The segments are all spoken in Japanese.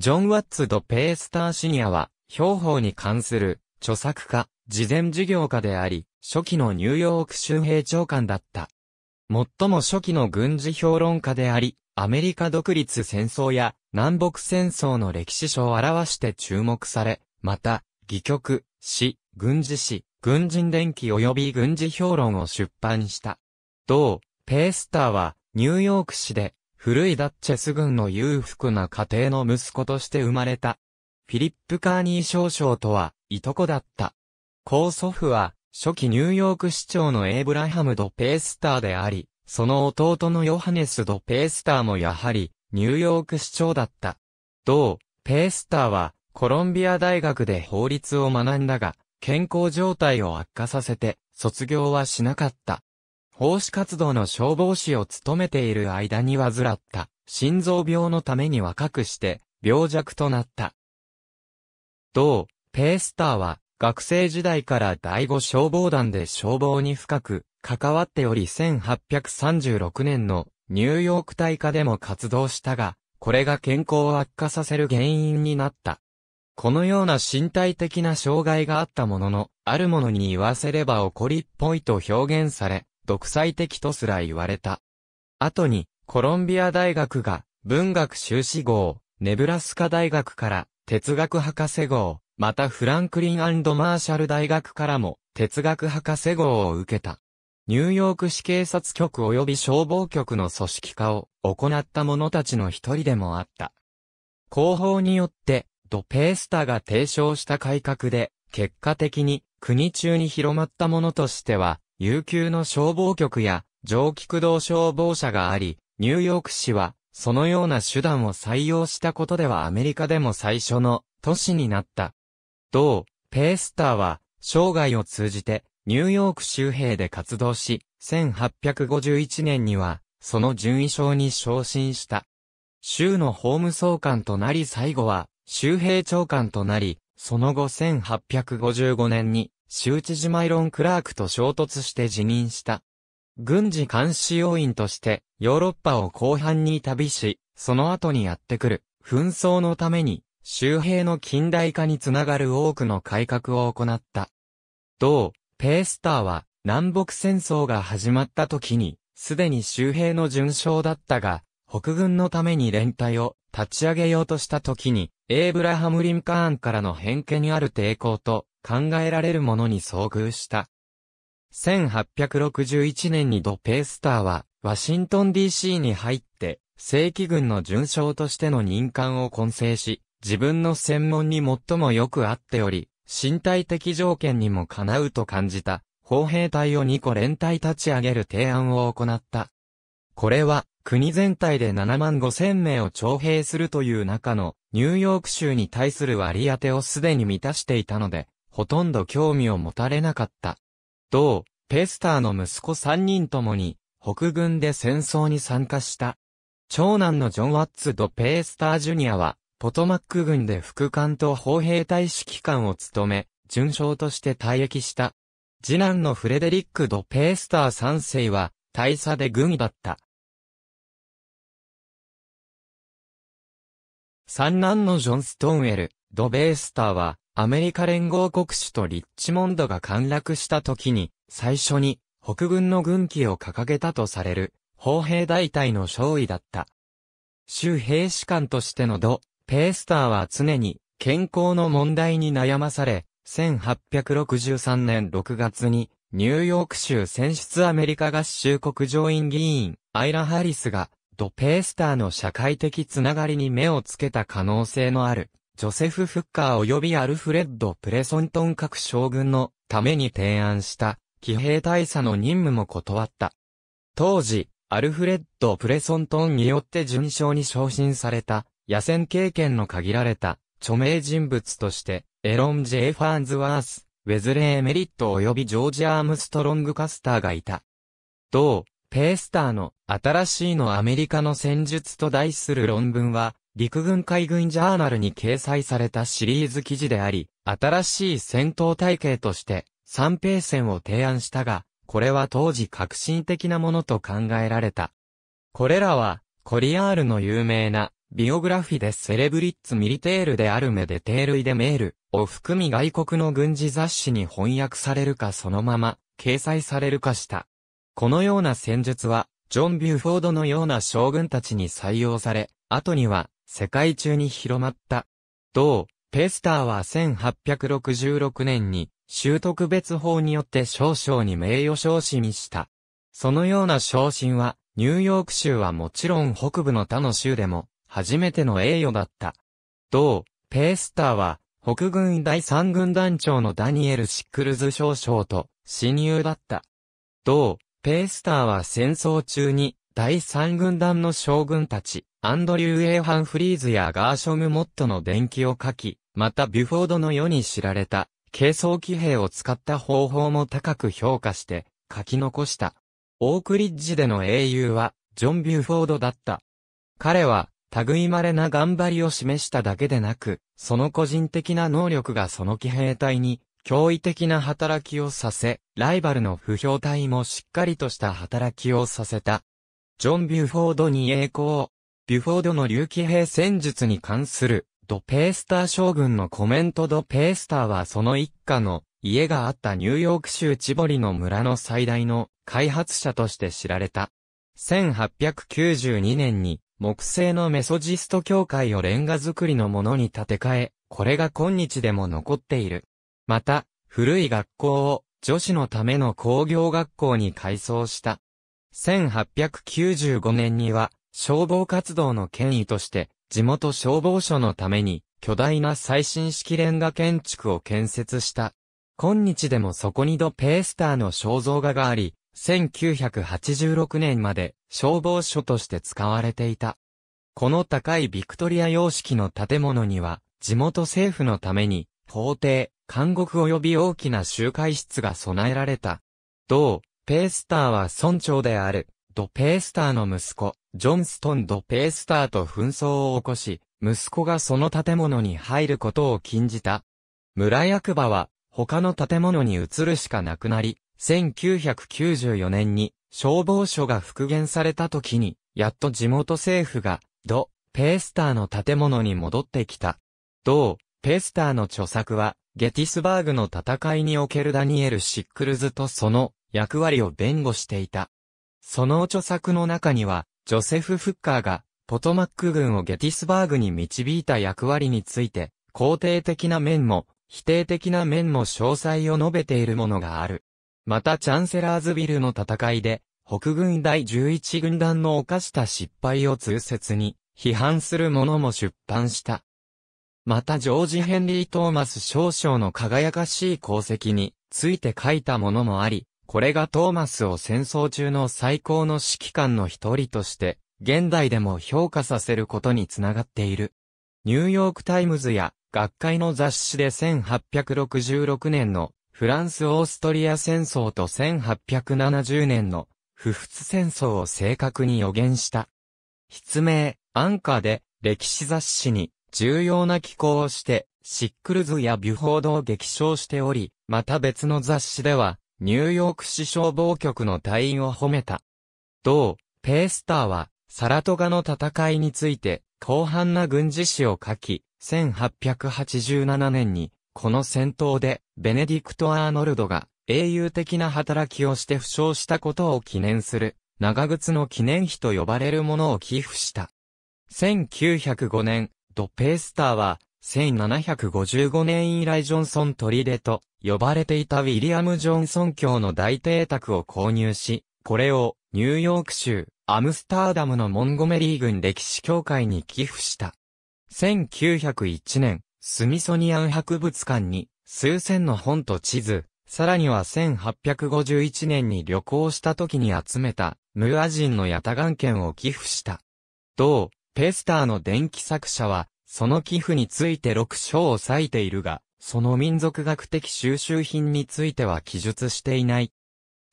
ジョン・ワッツ・ド・ペースター・シニアは、標法に関する、著作家、事前事業家であり、初期のニューヨーク州兵長官だった。最も初期の軍事評論家であり、アメリカ独立戦争や南北戦争の歴史書を表して注目され、また、戯曲、詩、軍事詩、軍人伝記及び軍事評論を出版した。同、ペースターは、ニューヨーク市で、古いダッチェス軍の裕福な家庭の息子として生まれた。フィリップ・カーニー少将とは、いとこだった。高祖父は、初期ニューヨーク市長のエイブラハム・ド・ペースターであり、その弟のヨハネス・ド・ペースターもやはり、ニューヨーク市長だった。同、ペースターは、コロンビア大学で法律を学んだが、健康状態を悪化させて、卒業はしなかった。奉仕活動の消防士を務めている間に患った、心臓病のために若くして、病弱となった。同、ペースターは、学生時代から第五消防団で消防に深く関わっており1836年のニューヨーク大火でも活動したが、これが健康を悪化させる原因になった。このような身体的な障害があったものの、あるものに言わせれば怒りっぽいと表現され、独裁的とすら言われた。後に、コロンビア大学が文学修士号、ネブラスカ大学から哲学博士号、またフランクリンマーシャル大学からも哲学博士号を受けた。ニューヨーク市警察局及び消防局の組織化を行った者たちの一人でもあった。広報によって、ドペースタが提唱した改革で、結果的に国中に広まったものとしては、悠久の消防局や上気駆動消防車があり、ニューヨーク市はそのような手段を採用したことではアメリカでも最初の都市になった。同、ペースターは生涯を通じてニューヨーク州兵で活動し、1851年にはその順位賞に昇進した。州の法務総監となり最後は州兵長官となり、その後1855年に州知事マイロン・クラークと衝突して辞任した。軍事監視要員として、ヨーロッパを後半に旅し、その後にやってくる、紛争のために、周辺の近代化につながる多くの改革を行った。同、ペースターは、南北戦争が始まった時に、すでに周辺の順将だったが、北軍のために連隊を立ち上げようとした時に、エイブラハム・リンカーンからの偏見にある抵抗と、考えられるものに遭遇した。1861年にド・ペースターは、ワシントン DC に入って、正規軍の巡将としての任官を混成し、自分の専門に最もよく合っており、身体的条件にもかなうと感じた、砲兵隊を2個連隊立ち上げる提案を行った。これは、国全体で7万5千名を徴兵するという中の、ニューヨーク州に対する割り当てをすでに満たしていたので、ほとんど興味を持たれなかった。同、ペスターの息子3人ともに、北軍で戦争に参加した。長男のジョン・ワッツ・ド・ペースター・ジュニアは、ポトマック軍で副官と砲兵隊指揮官を務め、順将として退役した。次男のフレデリック・ド・ペースター3世は、大佐で軍医だった。三男のジョン・ストーンウェル、ド・ベースターは、アメリカ連合国主とリッチモンドが陥落した時に、最初に北軍の軍旗を掲げたとされる、砲兵大隊の勝利だった。州兵士官としてのド・ペースターは常に健康の問題に悩まされ、1863年6月にニューヨーク州選出アメリカ合衆国上院議員、アイラ・ハリスが、ド・ペースターの社会的つながりに目をつけた可能性のある、ジョセフ・フッカー及びアルフレッド・プレソントン各将軍のために提案した、騎兵大佐の任務も断った。当時、アルフレッド・プレソントンによって順将に昇進された、野戦経験の限られた、著名人物として、エロン・ジェイ・ファーンズワース、ウェズレー・メリット及びジョージ・アームストロング・カスターがいた。同、ペースターの新しいのアメリカの戦術と題する論文は、陸軍海軍ジャーナルに掲載されたシリーズ記事であり、新しい戦闘体系として三平戦を提案したが、これは当時革新的なものと考えられた。これらは、コリアールの有名な、ビオグラフィでセレブリッツ・ミリテールであるメでテールイでメールを含み外国の軍事雑誌に翻訳されるかそのまま掲載されるかした。このような戦術は、ジョン・ビューフォードのような将軍たちに採用され、後には世界中に広まった。同、ペスターは1866年に、州特別法によって少々に名誉昇進した。そのような昇進は、ニューヨーク州はもちろん北部の他の州でも、初めての栄誉だった。同、ペースターは、北軍第三軍団長のダニエル・シックルズ少将と、親友だった。同、ペースターは戦争中に、第三軍団の将軍たち、アンドリュー・エーハン・フリーズやガーショム・モットの伝記を書き、またビュフォードの世に知られた、軽装騎兵を使った方法も高く評価して、書き残した。オークリッジでの英雄は、ジョン・ビュフォードだった。彼は、類まれな頑張りを示しただけでなく、その個人的な能力がその騎兵隊に、驚異的な働きをさせ、ライバルの不評隊もしっかりとした働きをさせた、ジョン・ビュフォードに栄光。ビュフォードの竜騎兵戦術に関するド・ペースター将軍のコメントド・ペースターはその一家の家があったニューヨーク州チボリの村の最大の開発者として知られた。1892年に木製のメソジスト教会をレンガ作りのものに建て替え、これが今日でも残っている。また、古い学校を女子のための工業学校に改装した。1895年には、消防活動の権威として、地元消防署のために、巨大な最新式レンガ建築を建設した。今日でもそこにド・ペースターの肖像画があり、1986年まで消防署として使われていた。この高いビクトリア様式の建物には、地元政府のために、法廷、監獄及び大きな集会室が備えられた。同、ペースターは村長である、ドペースターの息子、ジョンストン・ドペースターと紛争を起こし、息子がその建物に入ることを禁じた。村役場は、他の建物に移るしかなくなり、1994年に消防署が復元された時に、やっと地元政府が、ド・ペースターの建物に戻ってきた。同、ペースターの著作は、ゲティスバーグの戦いにおけるダニエル・シックルズとその役割を弁護していた。その著作の中には、ジョセフ・フッカーが、ポトマック軍をゲティスバーグに導いた役割について、肯定的な面も、否定的な面も詳細を述べているものがある。またチャンセラーズビルの戦いで、北軍第11軍団の犯した失敗を痛切に、批判するものも出版した。またジョージ・ヘンリー・トーマス少将の輝かしい功績について書いたものもあり、これがトーマスを戦争中の最高の指揮官の一人として、現代でも評価させることにつながっている。ニューヨークタイムズや学会の雑誌で1866年のフランス・オーストリア戦争と1870年の不仏戦争を正確に予言した。筆名、アンカーで歴史雑誌に重要な寄稿をして、シックルズやビュフォードを激賞しており、また別の雑誌では、ニューヨーク市消防局の隊員を褒めた。同、ペースターは、サラトガの戦いについて、広範な軍事史を書き、1887年に、この戦闘で、ベネディクト・アーノルドが、英雄的な働きをして負傷したことを記念する、長靴の記念碑と呼ばれるものを寄付した。1905年、ド・ペースターは、1755年以来ジョンソン砦と呼ばれていたウィリアム・ジョンソン教の大邸宅を購入し、これをニューヨーク州アムスターダムのモンゴメリー軍歴史協会に寄付した。1901年、スミソニアン博物館に数千の本と地図、さらには1851年に旅行した時に集めたムア人のヤタガン券を寄付した。同、ペスターの電気作者は、その寄付について6章を割いているが、その民族学的収集品については記述していない。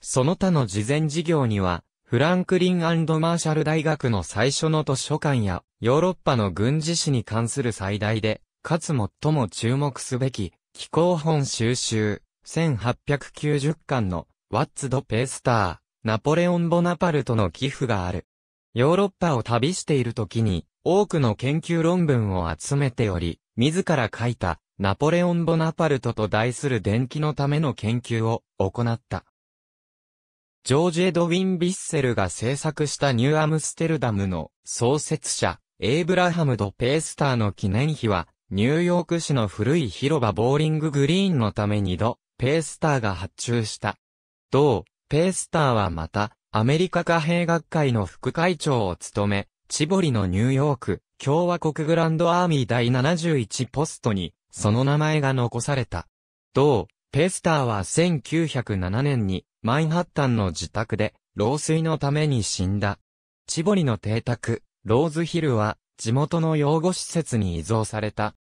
その他の事前事業には、フランクリンマーシャル大学の最初の図書館や、ヨーロッパの軍事史に関する最大で、かつ最も注目すべき、気候本収集、1890巻の、ワッツ・ド・ペースター、ナポレオン・ボナパルトの寄付がある。ヨーロッパを旅している時に、多くの研究論文を集めており、自ら書いたナポレオン・ボナパルトと題する電気のための研究を行った。ジョージ・エドウィン・ビッセルが制作したニューアムステルダムの創設者、エイブラハム・ド・ペースターの記念碑は、ニューヨーク市の古い広場ボーリンググリーンのためにド・ペースターが発注した。同、ペースターはまた、アメリカ貨幣学会の副会長を務め、チボリのニューヨーク、共和国グランドアーミー第71ポストに、その名前が残された。同、ペスターは1907年に、マンハッタンの自宅で、老衰のために死んだ。チボリの邸宅、ローズヒルは、地元の養護施設に移送された。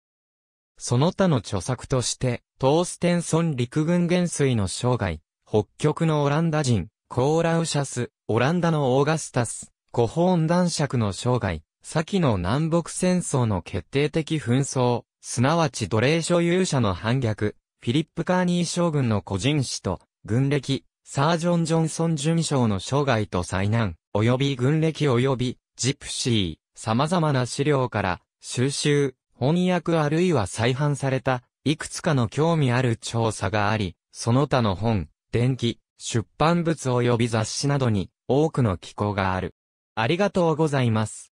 その他の著作として、トーステンソン陸軍元帥の生涯、北極のオランダ人、コーラウシャス、オランダのオーガスタス、古本男爵の生涯、先の南北戦争の決定的紛争、すなわち奴隷所有者の反逆、フィリップ・カーニー将軍の個人史と、軍歴、サージョン・ジョンソン巡将の生涯と災難、及び軍歴及び、ジプシー、様々な資料から、収集、翻訳あるいは再販された、いくつかの興味ある調査があり、その他の本、電気、出版物及び雑誌などに、多くの寄稿がある。ありがとうございます。